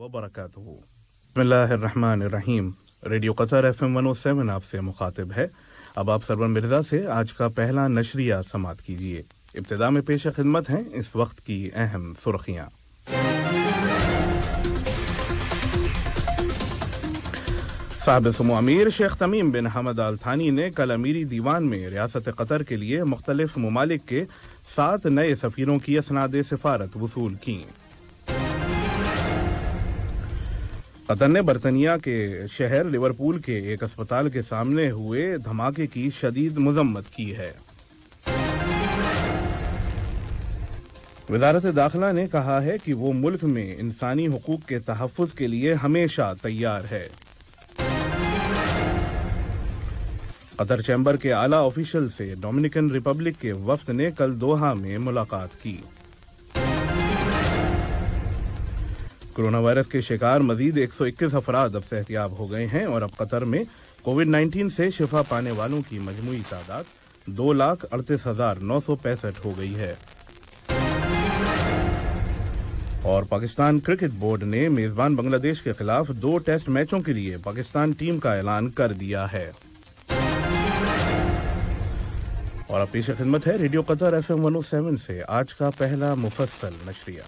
वबरकत बसमीम radio Qatar F M one O seven आपसे मुखातिब है अब आप सरवर मिर्जा से आज का पहला नशरिया समाप्त कीजिए इब्तदा में पेश खिदमत हैं इस वक्त की अहम सुर्खियाँ साहब सुमो अमीर शेख तमीम बिन हमद अल थानी ने कल अमीरी दीवान में रियासत कतर के लिए मुख्तलिफ ममालिक के सात नए सफ़ीरों की असनाद सफारत वसूल कीं कतर ने बरतनिया के शहर लिवरपूल के एक अस्पताल के सामने हुए धमाके की शदीद मजम्मत की है वजारत दाखिला ने कहा है कि वो मुल्क में इंसानी हकूक के तहफ़ के लिए हमेशा तैयार है कतर चैम्बर के आला ऑफिशल से डोमिनिकन रिपब्लिक के वफ्त ने कल दोहा में मुलाकात की कोरोना वायरस के शिकार मजीद एक सौ इक्कीस अफराद अब सेहतियाब हो गए हैं और अब कतर में कोविड नाइन्टीन से शिफा पाने वालों की मजमू तादाद दो लाख अड़तीस हजार नौ सौ पैंसठ हो गई है और पाकिस्तान क्रिकेट बोर्ड ने मेजबान बांग्लादेश के खिलाफ दो टेस्ट मैचों के लिए पाकिस्तान टीम का ऐलान कर दिया है और अब पेश खिदमत है radio Qatar F M one से आज का पहला मुफसल नशरिया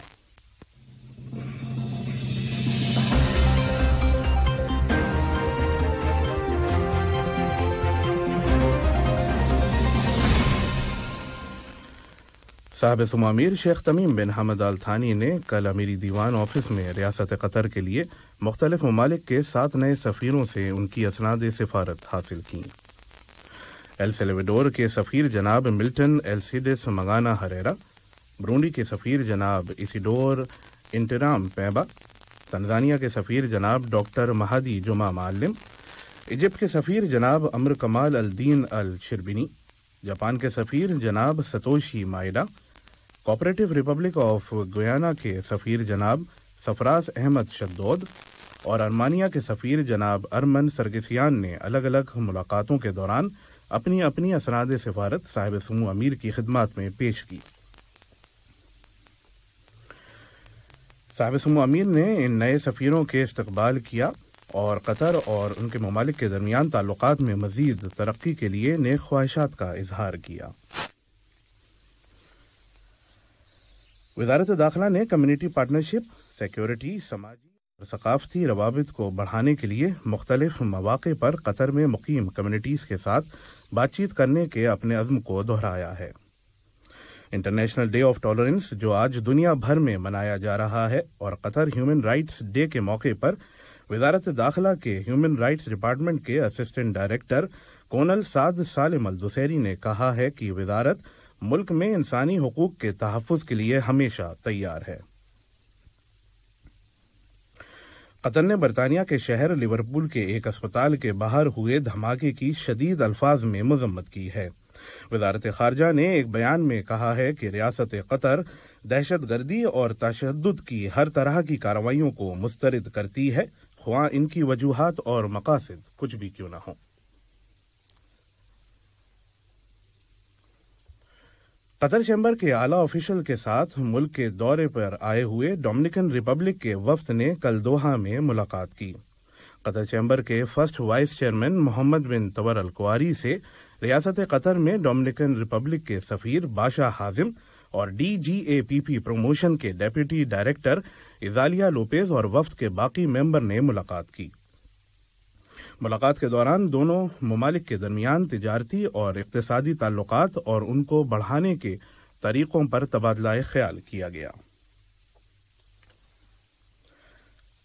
साहब सुमा अमीर शेख तमीम बिन हमद अल थानी ने कल अमीरी दीवान ऑफिस में रियासत कतर के लिए मुख्तलिफ ममालिक के सात नए सफ़ीरों से उनकी असनाद सफारत हासिल की एल सेलेवेडोर के सफ़ीर जनाब मिल्टन एलसीडिस मंगाना हरेरा ब्रूडी के सफ़ीर जनाब इसीडोर इंटराम पैबा तंजानिया के सफ़ीर जनाब डॉक्टर महादी जुमा मालिम इजिप्ट के सफ़ीर जनाब अमर कमाल अल दीन अल शिरबिनी जापान के सफ़ीर जनाब Satoshi Maeda cooperative republic of Guyana के सफ़ीर जनाब सफराज अहमद शदोद और अरमानिया के सफ़ीर जनाब अरमन सरगसियान ने अलग अलग मुलाकातों के दौरान अपनी अपनी असराद सफारत साहिब समूह अमीर की खिदमत में पेश की साहिब समूह अमीर ने इन नए सफ़ीरों के इस्तबाल किया और कतर और उनके ममालिक के दरमियान ताल्लुक में मजीद तरक्की के लिए नए ख्वाहिशात का इजहार किया वजारत दाखिला ने कम्युनिटी पार्टनरशिप सिक्योरिटी समाजी और सकाफती रवाबित को बढ़ाने के लिए मुख्तलिफ मौाक़े पर कतर में मुकीम कम्यूनिटीज़ के साथ बातचीत करने के अपने अज़म को दोहराया है इंटरनेशनल डे ऑफ टॉलरेंस जो आज दुनिया भर में मनाया जा रहा है और कतर ह्यूमन राइट्स डे के मौके पर वजारत दाखिला के ह्यूमन राइट्स डिपार्टमेंट के assistant director colonel Saad Salim Dusairi ने कहा है कि वजारत मुल्क में इंसानी हकूक के तहफ़ के लिए हमेशा तैयार है कतर ने बरतानिया के शहर लिवरपूल के एक अस्पताल के बाहर हुए धमाके की शदीद अल्फाज में मजम्मत की है वजारत खारजा ने एक बयान में कहा है कि रियासत कतर दहशत गर्दी और तशद की हर तरह की कार्रवाइयों को मुस्तरद करती है ख्वा इनकी वजूहत और मकासद कुछ भी क्यों न हों कतर चैम्बर के आला ऑफिशियल के साथ मुल्क के दौरे पर आए हुए डोमिनिकन रिपब्लिक के वफ्त ने कल दोहा में मुलाकात की कतर चैम्बर के first vice chairman Mohammed bin Tawar Alkuwari से रियासत कतर में डोमिनिकन रिपब्लिक के सफ़ीर बादशाह हाजिम और D G A P P promotion के डेप्यूटी डायरेक्टर इजालिया लोपेज और वफ्त के बाकी मेंबर ने मुलाकात की मुलाकात के दौरान दोनों ममालिक के दरमियान तजारती और इकतदी ताल्लुक और उनको बढ़ाने के तरीक़ों पर तबादला ख्याल किया गया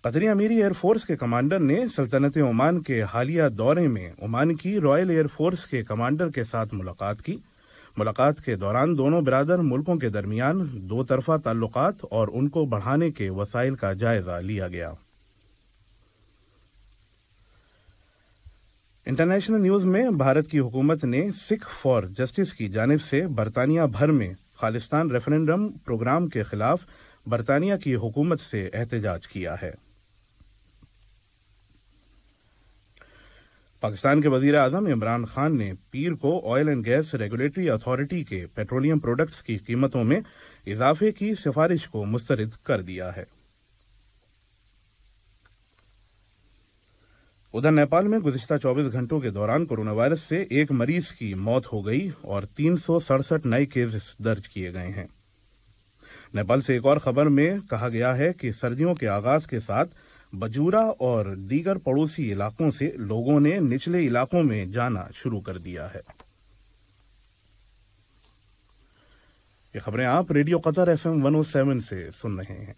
कतरी अमीरी एयरफोर्स के कमांडर ने सल्तनत ओमान के हालिया दौरे में ओमान की रॉयल एयरफोर्स के कमांडर के साथ मुलाकात की मुलाकात के दौरान दोनों बरदर मुल्कों के दरमियान दो तरफा ताल्लुक और उनको बढ़ाने के वसाइल का जायजा लिया गया इंटरनेशनल न्यूज में भारत की हुकूमत ने सिख फॉर जस्टिस की जानब से बरतानिया भर में खालिस्तान रेफरेंडम प्रोग्राम के खिलाफ बरतानिया की हुकूमत से एहतजाज किया है पाकिस्तान के वजीर अजम इमरान खान ने पीर को oil and gas regulatory authority के पेट्रोलियम प्रोडक्ट्स की कीमतों में इजाफे की सिफारिश को मुस्तरद कर दिया है उधर नेपाल में गुजशत 24 घंटों के दौरान कोरोना वायरस से एक मरीज की मौत हो गई और तीन नए केस दर्ज किए गए हैं नेपाल से एक और खबर में कहा गया है कि सर्दियों के आगाज के साथ बजूरा और दीगर पड़ोसी इलाकों से लोगों ने निचले इलाकों में जाना शुरू कर दिया है ये खबरें आप रेडियो कतर एफ एम से सुन रहे हैं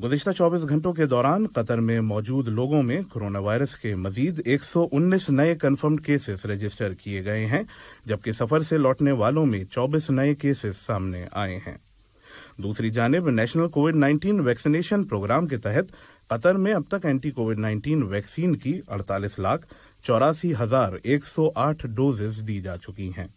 गुजशत 24 घंटों के दौरान कतर में मौजूद लोगों में कोरोना वायरस के मजीद 119 नए कन्फर्म्ड केसेस रजिस्टर किए गए हैं जबकि सफर से लौटने वालों में 24 नए केसेस सामने आए हैं दूसरी जानब नेशनल कोविड 19 वैक्सीनेशन प्रोग्राम के तहत कतर में अब तक एंटी कोविड 19 वैक्सीन की 48 लाख चौरासी हजार एक सौ आठ डोजेज दी जा चुकी हैं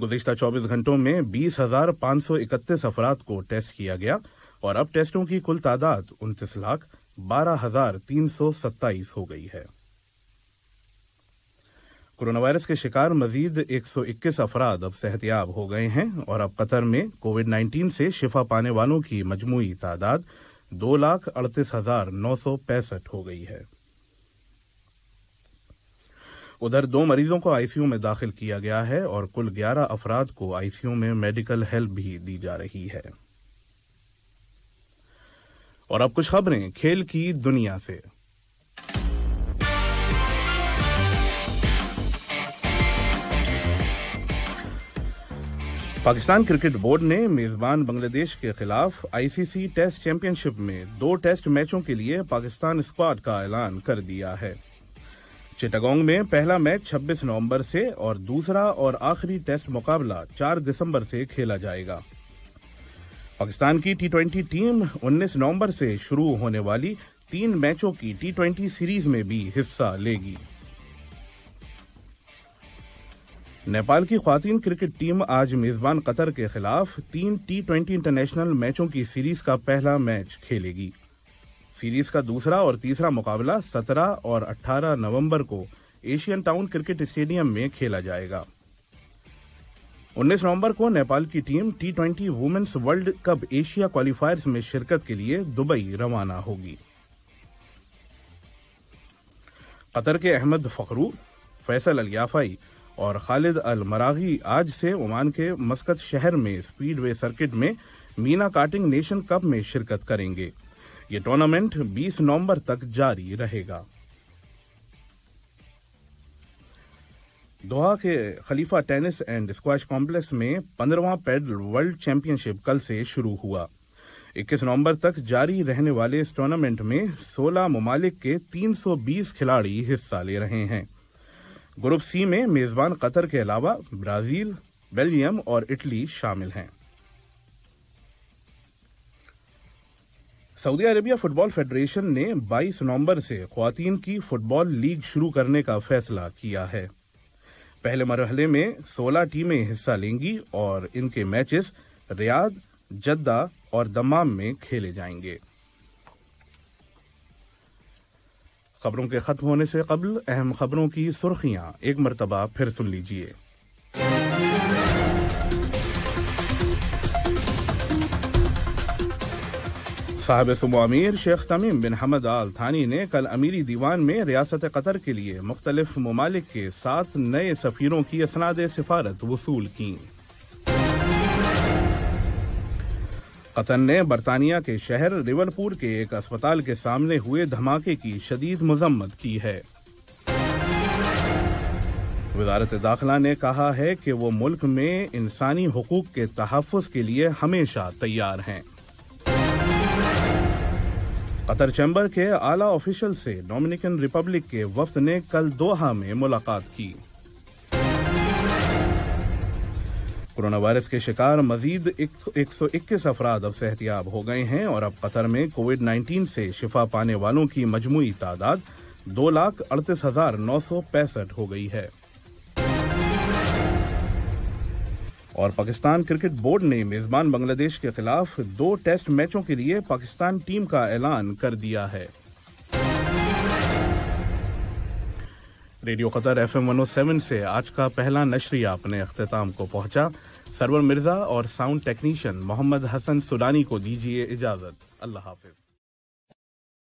गुजशत 24 घंटों में बीस हजार पांच सौ इकतीस अफराद को टेस्ट किया गया और अब टेस्टों की कुल तादाद उनतीस लाख बारह हजार तीन सौ सत्ताईस हो गई है कोरोना वायरस के शिकार मजीद 121 अफराद अब सेहतियाब हो गए हैं और अब कतर में कोविड 19 से शिफा पाने वालों की मजमू तादाद दो लाख अड़तीस हजार नौ सौ पैंसठ हो गई है उधर दो मरीजों को आईसीयू में दाखिल किया गया है और कुल ग्यारह अफराद को आईसीयू में मेडिकल हेल्प भी दी जा रही है और अब कुछ खबरें खेल की दुनिया से पाकिस्तान क्रिकेट बोर्ड ने मेजबान बांग्लादेश के खिलाफ आईसीसी टेस्ट चैंपियनशिप में दो टेस्ट मैचों के लिए पाकिस्तान स्क्वाड का ऐलान कर दिया है चिटागोंग में पहला मैच 26 नवंबर से और दूसरा और आखिरी टेस्ट मुकाबला 4 दिसंबर से खेला जाएगा पाकिस्तान की टी ट्वेंटी टीम 19 नवंबर से शुरू होने वाली तीन मैचों की टी ट्वेंटी सीरीज में भी हिस्सा लेगी नेपाल की खातन क्रिकेट टीम आज मेजबान कतर के खिलाफ तीन टी ट्वेंटी इंटरनेशनल मैचों की सीरीज का पहला मैच खेलेगी सीरीज का दूसरा और तीसरा मुकाबला 17 और 18 नवंबर को एशियन टाउन क्रिकेट स्टेडियम में खेला जाएगा 19 नवंबर को नेपाल की team T twenty women's world cup Asia qualifiers में शिरकत के लिए दुबई रवाना होगी कतर के अहमद फखरू फैसल अल याफाई और खालिद अल मरागी आज से ओमान के मस्कत शहर में स्पीडवे सर्किट में मीना कार्टिंग नेशन कप में शिरकत करेंगे ये टूर्नामेंट 20 नवंबर तक जारी रहेगा दोहा के Khalifa tennis and squash complex में पंद्रहवां पेडल वर्ल्ड चैंपियनशिप कल से शुरू हुआ 21 नवंबर तक जारी रहने वाले इस टूर्नामेंट में 16 ममालिक के 320 खिलाड़ी हिस्सा ले रहे हैं ग्रुप सी में मेजबान कतर के अलावा ब्राजील बेल्जियम और इटली शामिल हैं सऊदी अरेबिया फुटबॉल फेडरेशन ने 22 नवंबर से खुवान की फुटबॉल लीग शुरू करने का फैसला किया है पहले मरहले में 16 टीमें हिस्सा लेंगी और इनके मैचेस रियाद जद्दा और दमाम में खेले जाएंगे खबरों के खत्म होने से कबल अहम खबरों की सुर्खियां एक मरतबा फिर सुन लीजिए साहब सुबो अमीर शेख तमीम बिन हमद आल थानी ने कल अमीरी दीवान में रियासत कतर के लिए मुख्तलिफ ममालिक के सात नए सफ़ीरों की असनाद सिफारत वसूल की कतर ने बरतानिया के शहर रिवरपुर के एक अस्पताल के सामने हुए धमाके की शदीद मजम्मत की है वजारत दाखिला ने कहा है कि वो मुल्क में इंसानी हकूक के तहफ़ के लिए हमेशा तैयार हैं कतर चैम्बर के आला ऑफिशियल से डोमिनिकन रिपब्लिक के वफद ने कल दोहा में मुलाकात की कोरोना वायरस के शिकार मजीद एक सौ इक्कीस अफराद अब सेहतियाब हो गए हैं और अब कतर में कोविड 19 से शिफा पाने वालों की मजमू तादाद दो लाख अड़तीस हजार नौ सौ पैंसठ हो गई है और पाकिस्तान क्रिकेट बोर्ड ने मेजबान बांग्लादेश के खिलाफ दो टेस्ट मैचों के लिए पाकिस्तान टीम का ऐलान कर दिया है रेडियो कतर एफ एम सेवन से आज का पहला नशरिया अपने अख्ताम को पहुंचा सरवर मिर्जा और साउंड टेक्नीशियन मोहम्मद हसन सुडानी को दीजिए इजाजत अल्लाह हाफिज